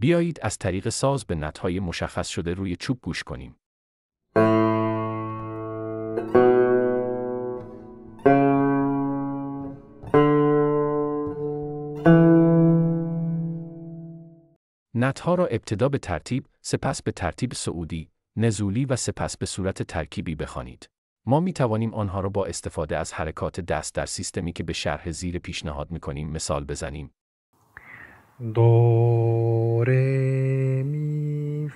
بیایید از طریق ساز به نتهای مشخص شده روی چوب گوش کنیم. نتها را ابتدا به ترتیب، سپس به ترتیب سعودی، نزولی و سپس به صورت ترکیبی بخوانید. ما می توانیم آنها را با استفاده از حرکات دست در سیستمی که به شرح زیر پیشنهاد می کنیم مثال بزنیم. دو ره می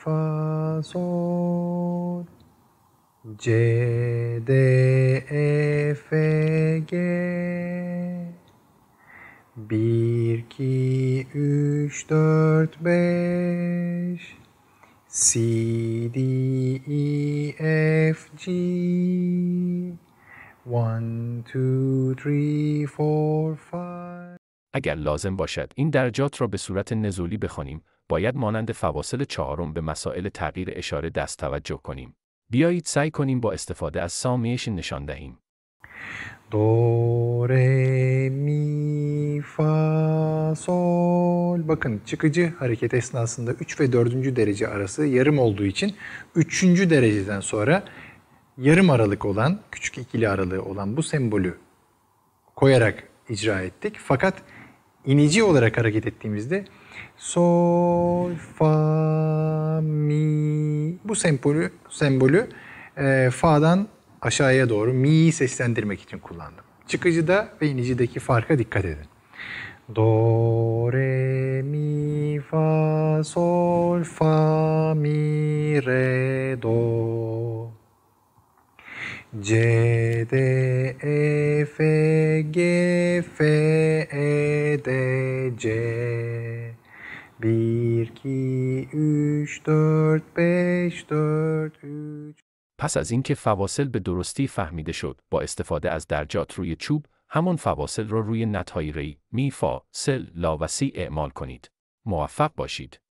C D E F G one three اگر لازم باشد این درجات را به صورت نزولی بخوانیم باید مانند فواصل چهارم به مسائل تغییر اشاره دست توجه کنیم. بیایید سعی کنیم با استفاده از سامیشن نشان دهیم. دو ره می فا sol. Bakın çıkıcı hareket esnasında 3 ve 4. derece arası yarım olduğu için 3. dereceden sonra yarım aralık olan, küçük ikili aralığı olan bu sembolü koyarak icra ettik. Fakat inici olarak hareket ettiğimizde sol, fa, mi bu sembolü, sembolü e, fa'dan aşağıya doğru mi'yi seslendirmek için kullandım. Çıkıcıda ve inicideki farka dikkat edin. Do, re, mi, fa, sol, fa, mi, re, do, G, D, E, F, G, F, E, D, C 1, 2, 3, 4, 5, 4, 3 پس از اینکه فواصل به درستی فهمیده شد با استفاده از درجات روی چوب همان فواصل را رو روی نتایری می فا سل لا و سی اعمال کنید موفق باشید